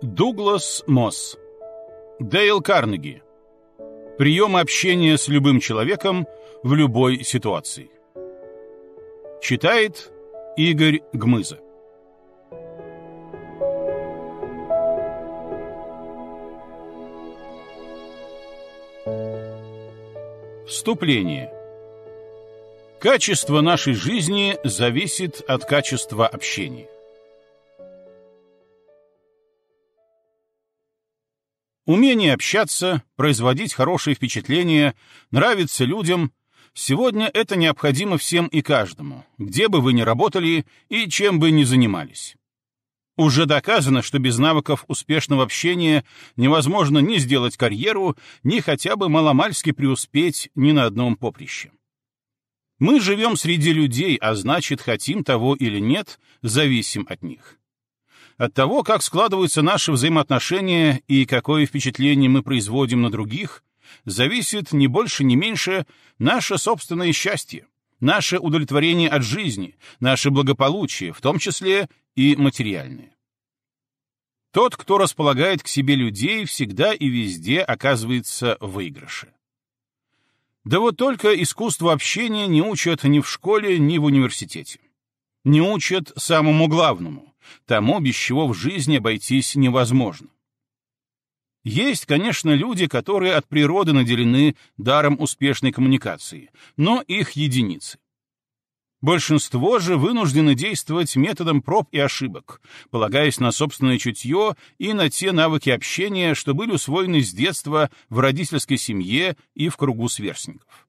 Дуглас Мосс. Дейл Карнеги. Прием общения с любым человеком в любой ситуации. Читает Игорь Гмыза. Вступление. Качество нашей жизни зависит от качества общения. Умение общаться, производить хорошие впечатления, нравиться людям — сегодня это необходимо всем и каждому, где бы вы ни работали и чем бы ни занимались. Уже доказано, что без навыков успешного общения невозможно ни сделать карьеру, ни хотя бы маломальски преуспеть ни на одном поприще. Мы живем среди людей, а значит, хотим того или нет, зависим от них. От того, как складываются наши взаимоотношения и какое впечатление мы производим на других, зависит не больше, не меньше наше собственное счастье наше удовлетворение от жизни, наше благополучие, в том числе и материальное. Тот, кто располагает к себе людей, всегда и везде оказывается в выигрыше. Да вот только искусство общения не учат ни в школе, ни в университете. Не учат самому главному, тому, без чего в жизни обойтись невозможно. Есть, конечно, люди, которые от природы наделены даром успешной коммуникации, но их единицы. Большинство же вынуждены действовать методом проб и ошибок, полагаясь на собственное чутье и на те навыки общения, что были усвоены с детства в родительской семье и в кругу сверстников.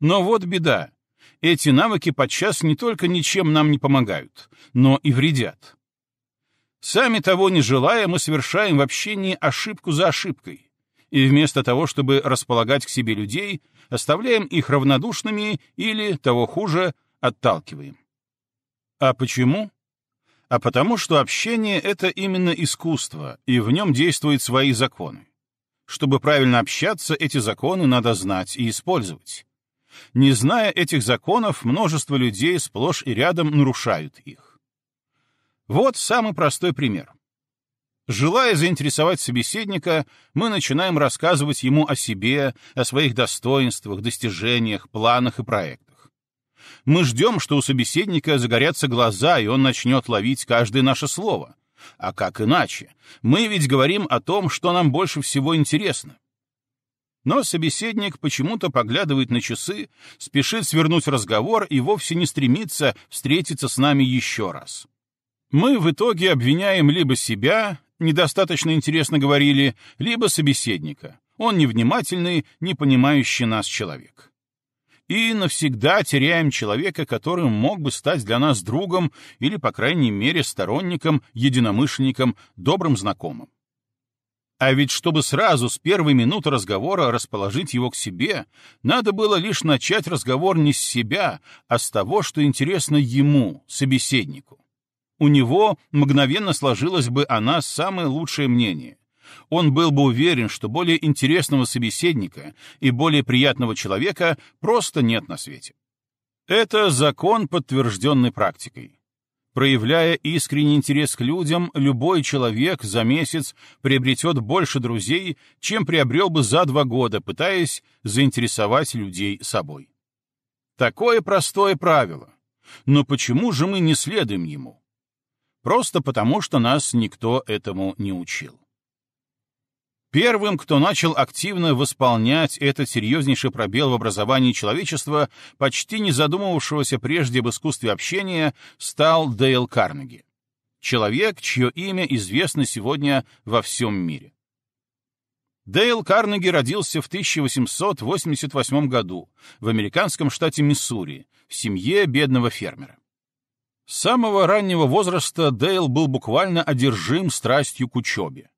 Но вот беда. Эти навыки подчас не только ничем нам не помогают, но и вредят. Сами того не желая, мы совершаем в общении ошибку за ошибкой. И вместо того, чтобы располагать к себе людей, оставляем их равнодушными или, того хуже, отталкиваем. А почему? А потому что общение — это именно искусство, и в нем действуют свои законы. Чтобы правильно общаться, эти законы надо знать и использовать. Не зная этих законов, множество людей сплошь и рядом нарушают их. Вот самый простой пример. Желая заинтересовать собеседника, мы начинаем рассказывать ему о себе, о своих достоинствах, достижениях, планах и проектах. Мы ждем, что у собеседника загорятся глаза, и он начнет ловить каждое наше слово. А как иначе? Мы ведь говорим о том, что нам больше всего интересно. Но собеседник почему-то поглядывает на часы, спешит свернуть разговор и вовсе не стремится встретиться с нами еще раз. Мы в итоге обвиняем либо себя, недостаточно интересно говорили, либо собеседника. Он невнимательный, не понимающий нас человек. И навсегда теряем человека, который мог бы стать для нас другом или, по крайней мере, сторонником, единомышленником, добрым знакомым. А ведь чтобы сразу с первой минуты разговора расположить его к себе, надо было лишь начать разговор не с себя, а с того, что интересно ему, собеседнику. У него мгновенно сложилось бы о нас самое лучшее мнение. Он был бы уверен, что более интересного собеседника и более приятного человека просто нет на свете. Это закон, подтвержденный практикой. Проявляя искренний интерес к людям, любой человек за месяц приобретет больше друзей, чем приобрел бы за два года, пытаясь заинтересовать людей собой. Такое простое правило. Но почему же мы не следуем ему? Просто потому, что нас никто этому не учил. Первым, кто начал активно восполнять этот серьезнейший пробел в образовании человечества, почти не задумывавшегося прежде об искусстве общения, стал Дейл Карнеги. Человек, чье имя известно сегодня во всем мире. Дейл Карнеги родился в 1888 году в американском штате Миссури в семье бедного фермера. С самого раннего возраста Дейл был буквально одержим страстью к учебе.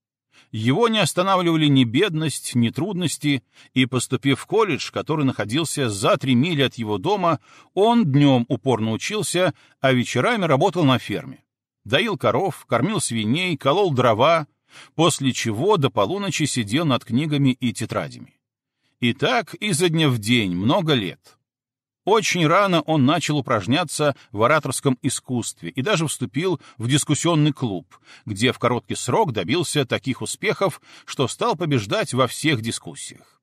Его не останавливали ни бедность, ни трудности, и, поступив в колледж, который находился за три мили от его дома, он днем упорно учился, а вечерами работал на ферме. Доил коров, кормил свиней, колол дрова, после чего до полуночи сидел над книгами и тетрадями. И так изо дня в день много лет. Очень рано он начал упражняться в ораторском искусстве и даже вступил в дискуссионный клуб, где в короткий срок добился таких успехов, что стал побеждать во всех дискуссиях.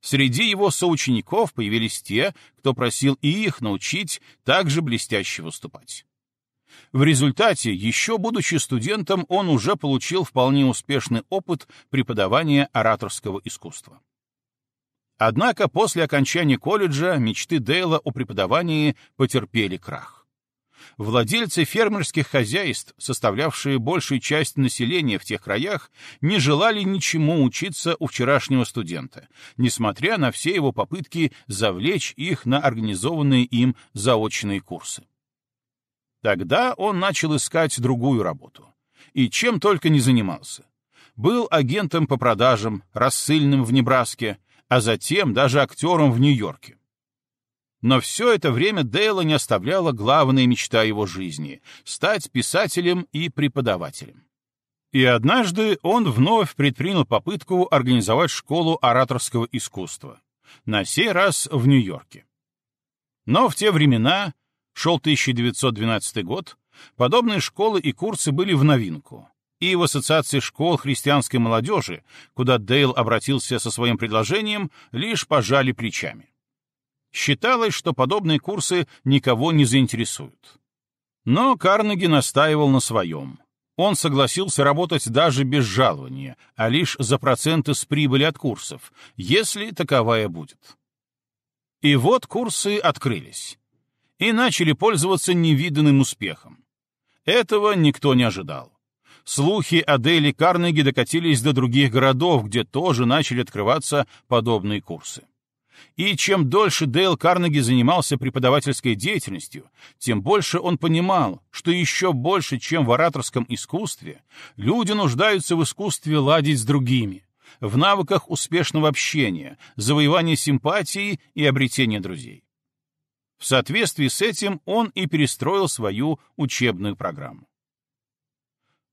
Среди его соучеников появились те, кто просил и их научить также блестяще выступать. В результате, еще будучи студентом, он уже получил вполне успешный опыт преподавания ораторского искусства. Однако после окончания колледжа мечты Дейла о преподавании потерпели крах. Владельцы фермерских хозяйств, составлявшие большую часть населения в тех краях, не желали ничему учиться у вчерашнего студента, несмотря на все его попытки завлечь их на организованные им заочные курсы. Тогда он начал искать другую работу. И чем только не занимался был агентом по продажам, рассыльным в Небраске, а затем даже актером в Нью-Йорке. Но все это время Дейла не оставляла главная мечта его жизни — стать писателем и преподавателем. И однажды он вновь предпринял попытку организовать школу ораторского искусства, на сей раз в Нью-Йорке. Но в те времена, шел 1912 год, подобные школы и курсы были в новинку, и в Ассоциации школ христианской молодежи, куда Дейл обратился со своим предложением, лишь пожали плечами. Считалось, что подобные курсы никого не заинтересуют. Но Карнеги настаивал на своем. Он согласился работать даже без жалования, а лишь за проценты с прибыли от курсов, если таковая будет. И вот курсы открылись. И начали пользоваться невиданным успехом. Этого никто не ожидал слухи о Дейли Карнеги докатились до других городов, где тоже начали открываться подобные курсы. И чем дольше Дейл Карнеги занимался преподавательской деятельностью, тем больше он понимал, что еще больше, чем в ораторском искусстве, люди нуждаются в искусстве ладить с другими, в навыках успешного общения, завоевания симпатии и обретения друзей. В соответствии с этим он и перестроил свою учебную программу.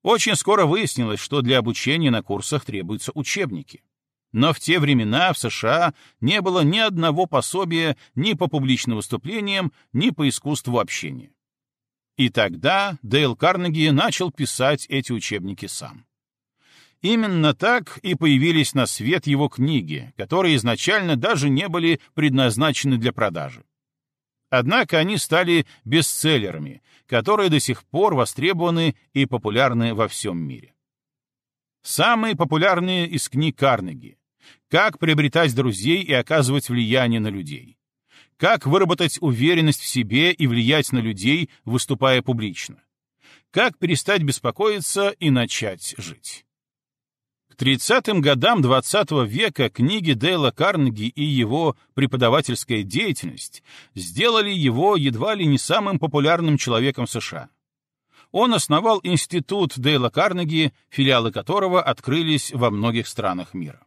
Очень скоро выяснилось, что для обучения на курсах требуются учебники. Но в те времена в США не было ни одного пособия ни по публичным выступлениям, ни по искусству общения. И тогда Дейл Карнеги начал писать эти учебники сам. Именно так и появились на свет его книги, которые изначально даже не были предназначены для продажи. Однако они стали бестселлерами, которые до сих пор востребованы и популярны во всем мире. Самые популярные из книг Карнеги «Как приобретать друзей и оказывать влияние на людей», «Как выработать уверенность в себе и влиять на людей, выступая публично», «Как перестать беспокоиться и начать жить». 30-м годам XX -го века книги Дейла Карнеги и его преподавательская деятельность сделали его едва ли не самым популярным человеком США. Он основал институт Дейла Карнеги, филиалы которого открылись во многих странах мира.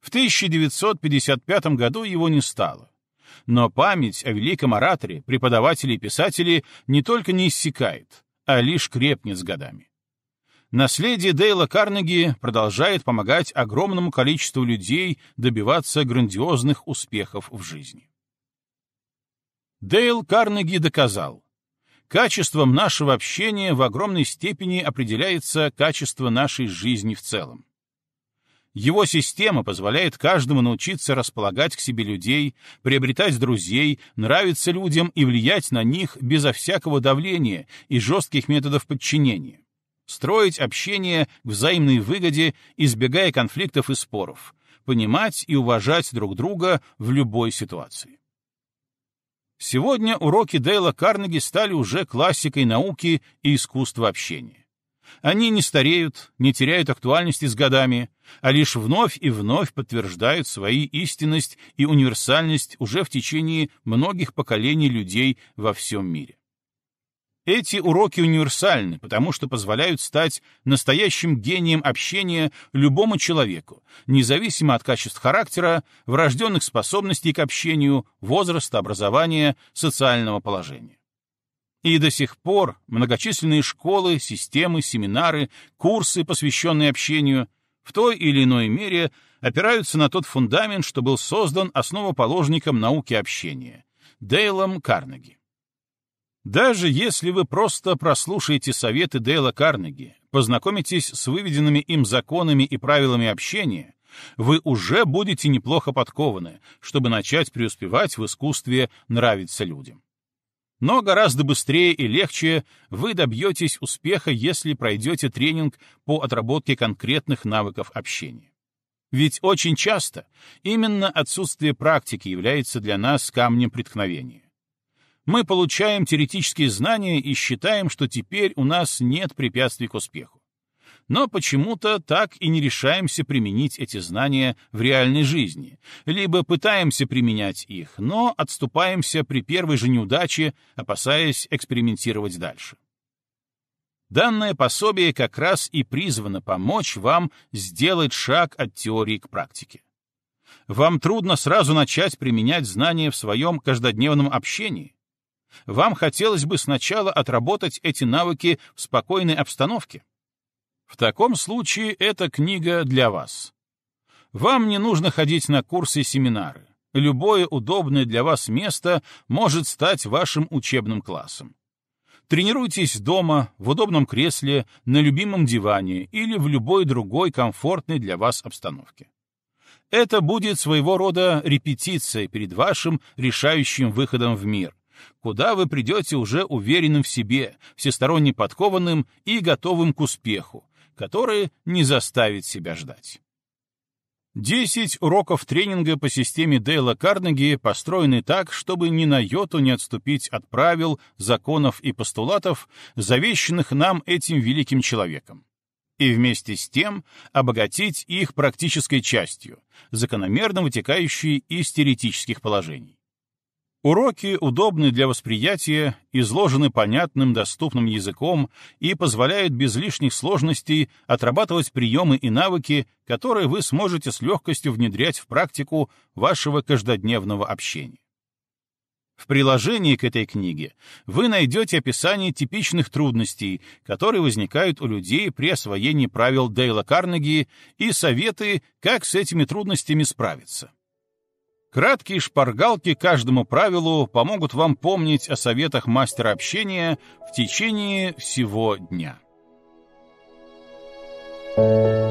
В 1955 году его не стало. Но память о великом ораторе, преподавателе и писателе не только не иссякает, а лишь крепнет с годами. Наследие Дейла Карнеги продолжает помогать огромному количеству людей добиваться грандиозных успехов в жизни. Дейл Карнеги доказал, качеством нашего общения в огромной степени определяется качество нашей жизни в целом. Его система позволяет каждому научиться располагать к себе людей, приобретать друзей, нравиться людям и влиять на них безо всякого давления и жестких методов подчинения строить общение к взаимной выгоде, избегая конфликтов и споров, понимать и уважать друг друга в любой ситуации. Сегодня уроки Дейла Карнеги стали уже классикой науки и искусства общения. Они не стареют, не теряют актуальности с годами, а лишь вновь и вновь подтверждают свои истинность и универсальность уже в течение многих поколений людей во всем мире. Эти уроки универсальны, потому что позволяют стать настоящим гением общения любому человеку, независимо от качеств характера, врожденных способностей к общению, возраста, образования, социального положения. И до сих пор многочисленные школы, системы, семинары, курсы, посвященные общению, в той или иной мере опираются на тот фундамент, что был создан основоположником науки общения — Дейлом Карнеги. Даже если вы просто прослушаете советы Дейла Карнеги, познакомитесь с выведенными им законами и правилами общения, вы уже будете неплохо подкованы, чтобы начать преуспевать в искусстве нравиться людям. Но гораздо быстрее и легче вы добьетесь успеха, если пройдете тренинг по отработке конкретных навыков общения. Ведь очень часто именно отсутствие практики является для нас камнем преткновения мы получаем теоретические знания и считаем, что теперь у нас нет препятствий к успеху. Но почему-то так и не решаемся применить эти знания в реальной жизни, либо пытаемся применять их, но отступаемся при первой же неудаче, опасаясь экспериментировать дальше. Данное пособие как раз и призвано помочь вам сделать шаг от теории к практике. Вам трудно сразу начать применять знания в своем каждодневном общении, вам хотелось бы сначала отработать эти навыки в спокойной обстановке? В таком случае эта книга для вас. Вам не нужно ходить на курсы и семинары. Любое удобное для вас место может стать вашим учебным классом. Тренируйтесь дома, в удобном кресле, на любимом диване или в любой другой комфортной для вас обстановке. Это будет своего рода репетиция перед вашим решающим выходом в мир, куда вы придете уже уверенным в себе, всесторонне подкованным и готовым к успеху, который не заставит себя ждать. 10 уроков тренинга по системе Дейла Карнеги построены так, чтобы ни на йоту не отступить от правил, законов и постулатов, завещанных нам этим великим человеком, и вместе с тем обогатить их практической частью, закономерно вытекающей из теоретических положений. Уроки удобны для восприятия, изложены понятным, доступным языком и позволяют без лишних сложностей отрабатывать приемы и навыки, которые вы сможете с легкостью внедрять в практику вашего каждодневного общения. В приложении к этой книге вы найдете описание типичных трудностей, которые возникают у людей при освоении правил Дейла Карнеги и советы, как с этими трудностями справиться. Краткие шпаргалки каждому правилу помогут вам помнить о советах мастера общения в течение всего дня. Thank you.